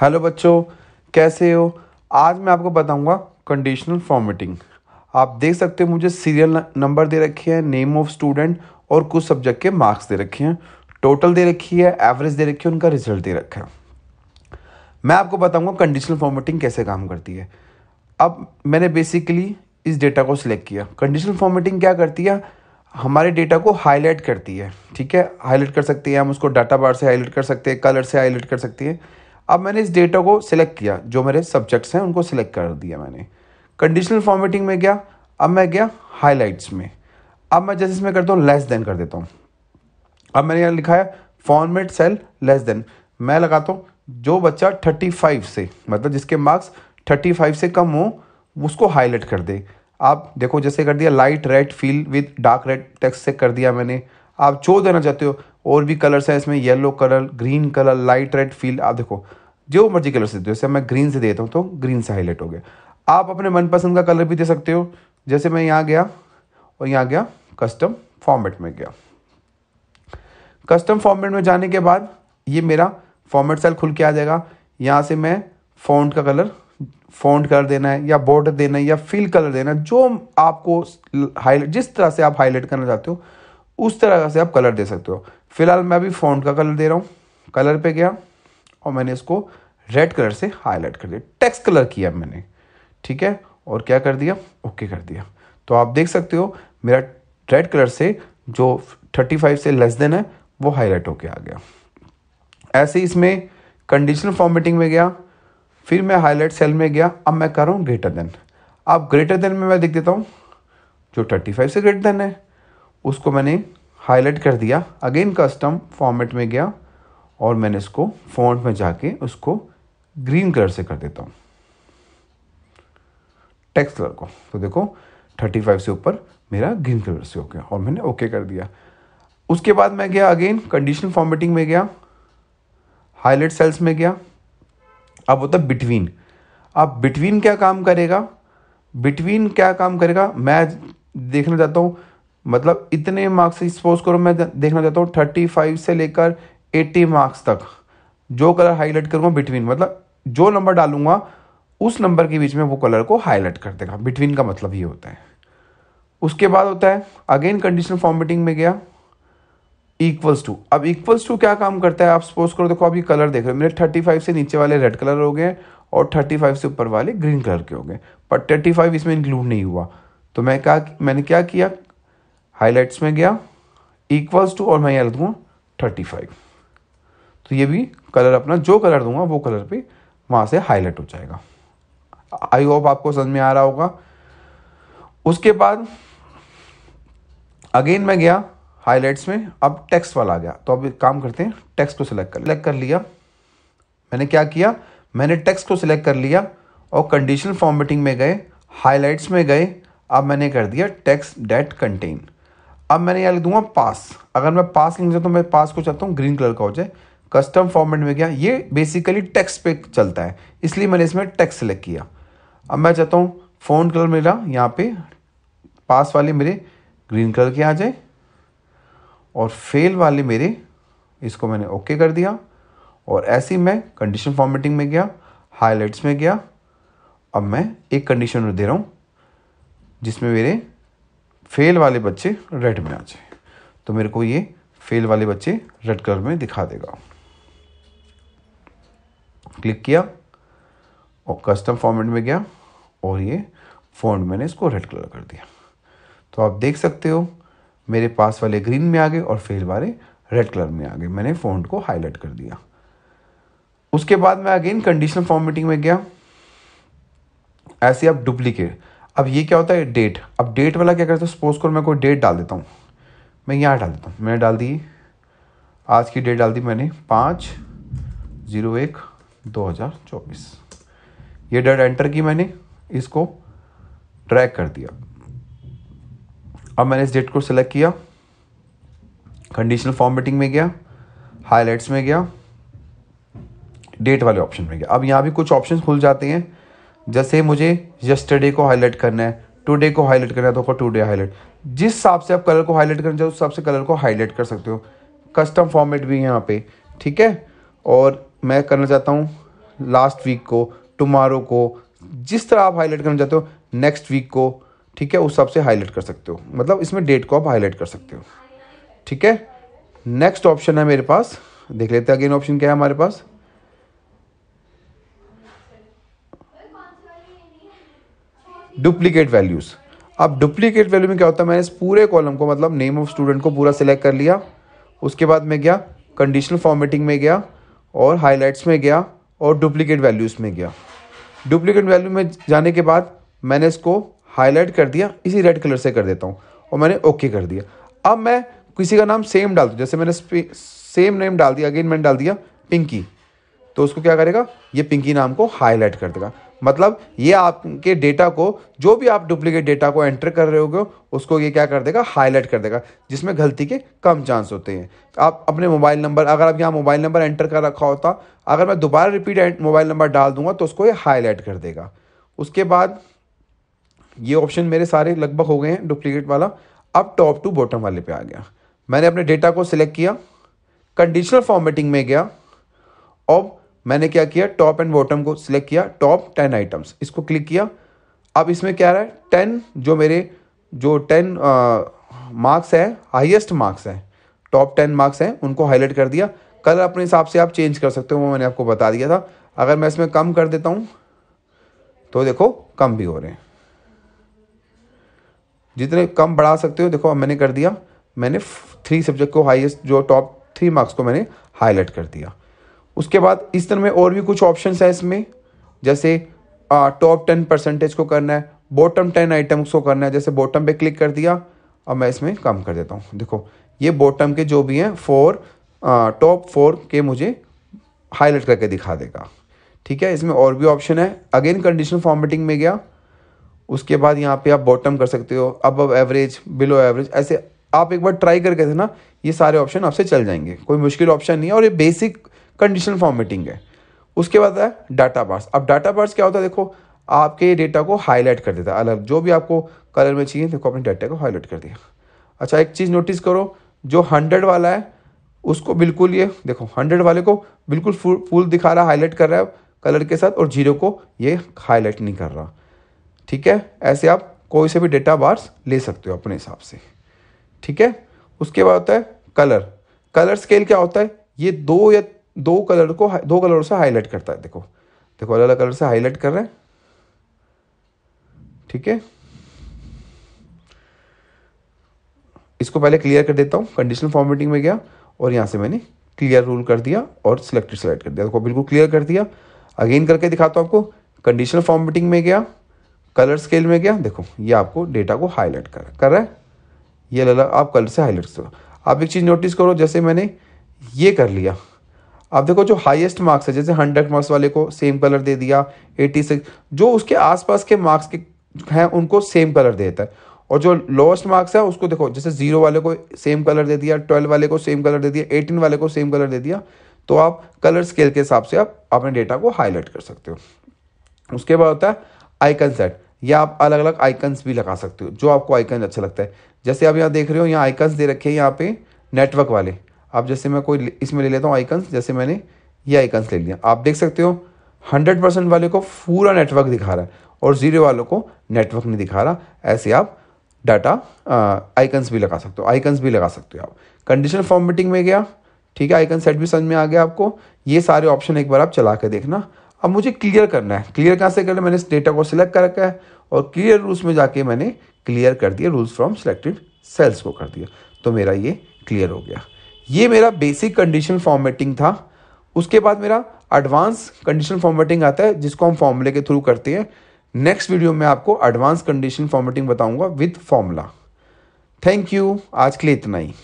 hello बच्चों कैसे हो आज मैं आपको बताऊंगा कंडीशनल फॉर्मेटिंग आप देख सकते हो मुझे सीरियल नंबर दे रखे हैं नेम ऑफ स्टूडेंट और कुछ सब्जेक्ट के मार्क्स दे रखे हैं टोटल दे रखी है एवरेज दे रखी है उनका रिजल्ट दे रखा है मैं आपको बताऊंगा कंडीशनल फॉर्मेटिंग कैसे काम करती है अब मैंने बेसिकली इस डेटा को सिलेक्ट किया कंडीशनल फॉर्मेटिंग क्या करती है हमारे डेटा को हाईलाइट करती है ठीक है हाईलाइट कर सकती है हम उसको डाटा बार से हाईलाइट कर सकते हैं कलर से हाईलाइट कर सकते हैं अब मैंने इस डेटा को सिलेक्ट किया जो मेरे सब्जेक्ट्स हैं उनको सिलेक्ट कर दिया मैंने कंडीशनल फॉर्मेटिंग में गया अब मैं गया हाईलाइट्स में अब मैं जैसे इसमें करता हूँ लेस देन कर देता हूँ अब मैंने यहाँ लिखा है फॉर्मेट सेल लेस देन मैं लगाता हूँ जो बच्चा थर्टी फाइव से मतलब जिसके मार्क्स थर्टी फाइव से कम हो उसको हाईलाइट कर दे आप देखो जैसे कर दिया light red fill with dark red text से कर दिया मैंने आप जो देना चाहते हो और भी कलर्स हैं इसमें yellow colour green colour light red fill आप देखो जो मर्जी कलर से दे जैसे मैं ग्रीन से देता हूँ तो ग्रीन से हाईलाइट हो गया आप अपने मनपसंद का कलर भी दे सकते हो जैसे मैं यहाँ गया और यहाँ गया कस्टम फॉर्मेट में गया कस्टम फॉर्मेट में जाने के बाद ये मेरा फॉर्मेट सेल खुल के आ जाएगा यहाँ से मैं फ़ॉन्ट का कलर फ़ॉन्ट कलर देना है या बॉर्डर देना है या फिल कलर देना है जो आपको हाईलाइट जिस तरह से आप हाईलाइट करना चाहते हो उस तरह से आप कलर दे सकते हो फिलहाल मैं अभी फ़ॉन्ट का कलर दे रहा हूँ कलर पे गया और मैंने इसको रेड कलर से हाईलाइट कर दिया टेक्स्ट कलर किया मैंने ठीक है और क्या कर दिया ओके कर दिया तो आप देख सकते हो मेरा रेड कलर से जो 35 से लेस देन है वो हाईलाइट होके आ गया ऐसे इसमें कंडीशनल फॉर्मेटिंग में गया फिर मैं हाईलाइट सेल में गया अब मैं कर रहा हूँ ग्रेटर देन अब ग्रेटर देन में मैं देख देता हूँ जो 35 से ग्रेटर देन है उसको मैंने हाईलाइट कर दिया अगेन कस्टम फॉर्मेट में गया और मैंने इसको फॉन्ट में जाके उसको ग्रीन कलर से कर देता हूँ टेक्स्ट कलर को तो देखो 35 से ऊपर मेरा ग्रीन कलर से हो गया और मैंने ओके कर दिया उसके बाद मैं गया अगेन कंडीशनल फॉर्मेटिंग में गया हाईलाइट सेल्स में गया अब होता बिटवीन अब बिटवीन क्या काम करेगा बिटवीन क्या काम करेगा मैं देखना चाहता हूँ मतलब इतने मार्क्स सपोज करो मैं देखना चाहता हूँ थर्टी फाइव से लेकर एट्टी मार्क्स तक जो कलर हाईलाइट करूँगा बिटवीन मतलब जो नंबर डालूंगा उस नंबर के बीच में वो कलर को हाईलाइट कर देगा बिटवीन का मतलब ये होता है उसके बाद होता है अगेन कंडीशनल फॉर्मेटिंग में गया इक्वल्स टू अब इक्वल्स टू क्या काम करता है आप सपोज करो देखो आप कलर देख रहे हो मेरे थर्टी फाइव से नीचे वाले रेड कलर हो गए और थर्टी फाइव से ऊपर वाले ग्रीन कलर के हो गए पर थर्टी फाइव इसमें इंक्लूड नहीं हुआ तो मैं क्या मैंने क्या किया हाईलाइट्स में गया इक्वल्स टू और मैं यहाँ लिख थर्टी फाइव तो ये भी कलर अपना जो कलर दूंगा वो कलर पे वहां से हाईलाइट हो जाएगा आई होप आपको समझ में आ रहा होगा उसके बाद अगेन मैं गया हाईलाइट्स में अब टेक्स्ट वाला आ गया तो अब एक काम करते हैं टेक्स्ट को सिलेक्ट कर सिलेक्ट कर लिया मैंने क्या किया मैंने टेक्स्ट को सिलेक्ट कर लिया और कंडीशनल फॉर्मेटिंग में गए हाईलाइट्स में गए अब मैंने कर दिया टेक्स्ट डेट कंटेन अब मैंने यहाँ लिख दूंगा पास अगर मैं पास लिख तो मैं पास को चाहता हूँ ग्रीन कलर का हो जाए कस्टम फॉर्मेट में गया ये बेसिकली टेक्स्ट पे चलता है इसलिए मैंने इसमें टेक्स्ट सेलेक्ट किया अब मैं चाहता हूँ फ़ोन कलर मेरा यहाँ पे पास वाले मेरे ग्रीन कलर के आ जाए और फेल वाले मेरे इसको मैंने ओके कर दिया और ऐसे ही मैं कंडीशन फॉर्मेटिंग में गया हाईलाइट्स में गया अब मैं एक कंडीशन दे रहा हूँ जिसमें मेरे फेल वाले बच्चे रेड में आ जाए तो मेरे को ये फेल वाले बच्चे रेड कलर में दिखा देगा क्लिक किया और कस्टम फॉर्मेट में गया और ये फ़ॉन्ट मैंने इसको रेड कलर कर दिया तो आप देख सकते हो मेरे पास वाले ग्रीन में आ गए और फेल वाले रेड कलर में आ गए मैंने फ़ॉन्ट को हाईलाइट कर दिया उसके बाद मैं अगेन कंडीशनल फॉर्मेटिंग में गया ऐसे आप डुप्लीकेट अब ये क्या होता है डेट अब डेट वाला क्या करता है सपोज करो मैं कोई डेट डाल देता हूँ मैं यहाँ डाल देता हूँ मैंने डाल दी आज की डेट डाल दी मैंने पाँच ज़ीरो एक 2024 ये डेट एंटर की मैंने इसको ट्रैक कर दिया अब मैंने इस डेट को सिलेक्ट किया कंडीशनल फॉर्मेटिंग में गया हाइलाइट्स में गया डेट वाले ऑप्शन में गया अब यहाँ भी कुछ ऑप्शन खुल जाते हैं जैसे मुझे यस्टरडे को हाईलाइट करना है टुडे को हाईलाइट करना है तो आपको टुडे हाईलाइट जिस हिसाब से आप कलर को हाईलाइट करना चाहते हो उस हिसाब से कलर को हाईलाइट कर सकते हो कस्टम फॉर्मेट भी है यहाँ पे ठीक है और मैं करना चाहता हूँ लास्ट वीक को टुमारो को जिस तरह आप हाईलाइट करना चाहते हो नेक्स्ट वीक को ठीक है उस हिसाब से हाईलाइट कर सकते हो मतलब इसमें डेट को आप हाईलाइट कर सकते हो ठीक है नेक्स्ट ऑप्शन है मेरे पास देख लेते हैं अगेन ऑप्शन क्या है हमारे पास डुप्लीकेट वैल्यूज अब डुप्लीकेट वैल्यू में क्या होता है मैंने इस पूरे कॉलम को मतलब नेम ऑफ स्टूडेंट को पूरा सिलेक्ट कर लिया उसके बाद मैं गया कंडीशनल फॉर्मेटिंग में गया और हाईलाइट्स में गया और डुप्लीकेट वैल्यूज़ में गया डुप्लीकेट वैल्यू में जाने के बाद मैंने इसको हाईलाइट कर दिया इसी रेड कलर से कर देता हूँ और मैंने ओके कर दिया अब मैं किसी का नाम सेम डाल दूँ जैसे मैंने सेम नेम डाल दिया अगेन मैंने डाल दिया पिंकी तो उसको क्या करेगा ये पिंकी नाम को हाईलाइट कर देगा मतलब ये आपके डेटा को जो भी आप डुप्लीकेट डेटा को एंटर कर रहे हो उसको ये क्या कर देगा हाईलाइट कर देगा जिसमें गलती के कम चांस होते हैं आप अपने मोबाइल नंबर अगर आप यहाँ मोबाइल नंबर एंटर कर रखा होता अगर मैं दोबारा रिपीट मोबाइल नंबर डाल दूंगा तो उसको ये हाईलाइट कर देगा उसके बाद ये ऑप्शन मेरे सारे लगभग हो गए हैं डुप्लीकेट वाला अब टॉप टू बॉटम वाले पे आ गया मैंने अपने डेटा को सिलेक्ट किया कंडीशनल फॉर्मेटिंग में गया और मैंने क्या किया टॉप एंड बॉटम को सिलेक्ट किया टॉप टेन आइटम्स इसको क्लिक किया अब इसमें क्या रहा है टेन जो मेरे जो टेन मार्क्स हैं हाईएस्ट मार्क्स हैं टॉप टेन मार्क्स हैं उनको हाईलाइट कर दिया कलर अपने हिसाब से आप चेंज कर सकते हो वो मैंने आपको बता दिया था अगर मैं इसमें कम कर देता हूँ तो देखो कम भी हो रहे हैं जितने कम बढ़ा सकते हो देखो अब मैंने कर दिया मैंने थ्री सब्जेक्ट को हाईएस्ट जो टॉप थ्री मार्क्स को मैंने हाईलाइट कर दिया उसके बाद इस तरह में और भी कुछ ऑप्शन है इसमें जैसे टॉप टेन परसेंटेज को करना है बॉटम टेन आइटम्स को करना है जैसे बॉटम पे क्लिक कर दिया अब मैं इसमें कम कर देता हूँ देखो ये बॉटम के जो भी हैं फोर टॉप फोर के मुझे हाईलाइट करके दिखा देगा ठीक है इसमें और भी ऑप्शन है अगेन कंडीशनल फॉर्मेटिंग में गया उसके बाद यहाँ पे आप बॉटम कर सकते हो अब एवरेज बिलो एवरेज ऐसे आप एक बार ट्राई करके थे ना ये सारे ऑप्शन आपसे चल जाएंगे कोई मुश्किल ऑप्शन नहीं है और ये बेसिक कंडीशनल फॉर्मेटिंग है उसके बाद है डाटा बार्स अब डाटा बार्स क्या होता है देखो आपके डेटा को हाईलाइट कर देता है अलग जो भी आपको कलर में चाहिए देखो अपने डाटा को हाईलाइट कर दिया अच्छा एक चीज़ नोटिस करो जो हंड्रेड वाला है उसको बिल्कुल ये देखो हंड्रेड वाले को बिल्कुल फुल दिखा रहा है हाईलाइट कर रहा है कलर के साथ और जीरो को ये हाईलाइट नहीं कर रहा ठीक है ऐसे आप कोई से भी डेटा बार्स ले सकते हो अपने हिसाब से ठीक है उसके बाद होता है कलर कलर स्केल क्या होता है ये दो या दो कलर को दो कलर से हाईलाइट करता है देखो देखो अलग अलग कलर से हाईलाइट कर रहे हैं ठीक है इसको पहले क्लियर कर देता हूं कंडीशनल फॉर्मेटिंग में गया और यहां से मैंने क्लियर रूल कर दिया और सिलेक्टेड सेलेक्ट कर दिया देखो बिल्कुल क्लियर कर दिया अगेन करके दिखाता हूं आपको कंडीशनल फॉर्मेटिंग में गया कलर स्केल में गया देखो ये आपको डेटा को हाईलाइट कर कर रहा है ये अलग आप कलर से हाईलाइट करो आप एक चीज़ नोटिस करो जैसे मैंने ये कर लिया अब देखो जो हाईएस्ट मार्क्स है जैसे हंड्रेड मार्क्स वाले को सेम कलर दे दिया एटी सिक्स जो उसके आसपास के मार्क्स के हैं उनको सेम कलर देता है और जो लोएस्ट मार्क्स है उसको देखो जैसे जीरो वाले को सेम कलर दे दिया ट्वेल्व वाले को सेम कलर दे दिया एटीन वाले को सेम कलर दे दिया तो आप कलर स्केल के हिसाब से आप अपने डेटा को हाईलाइट कर सकते हो उसके बाद होता है आइकन सेट या आप अलग अलग आइकन्स भी लगा सकते हो जो आपको आइकन अच्छा लगता है जैसे आप यहाँ देख रहे हो यहाँ आइकन्स दे रखे हैं यहाँ पे नेटवर्क वाले अब जैसे मैं कोई इसमें ले लेता हूँ आइकन्स जैसे मैंने ये आइकन्स ले लिया आप देख सकते हो हंड्रेड परसेंट वाले को पूरा नेटवर्क दिखा रहा है और ज़ीरो वालों को नेटवर्क नहीं दिखा रहा ऐसे आप डाटा आइकन्स भी लगा सकते हो आइकन्स भी लगा सकते हो आप कंडीशन फॉर्मेटिंग में गया ठीक है आइकन सेट भी समझ में आ गया आपको ये सारे ऑप्शन एक बार आप चला के देखना अब मुझे क्लियर करना है क्लियर कहाँ से करना मैंने इस डेटा को सिलेक्ट कर रखा है और क्लियर रूल्स में जाके मैंने क्लियर कर दिया रूल्स फ्रॉम सिलेक्टेड सेल्स को कर दिया तो मेरा ये क्लियर हो गया ये मेरा बेसिक कंडीशन फॉर्मेटिंग था उसके बाद मेरा एडवांस कंडीशन फॉर्मेटिंग आता है जिसको हम फॉर्मूले के थ्रू करते हैं नेक्स्ट वीडियो में आपको एडवांस कंडीशन फॉर्मेटिंग बताऊंगा विद फॉर्मूला थैंक यू आज के लिए इतना ही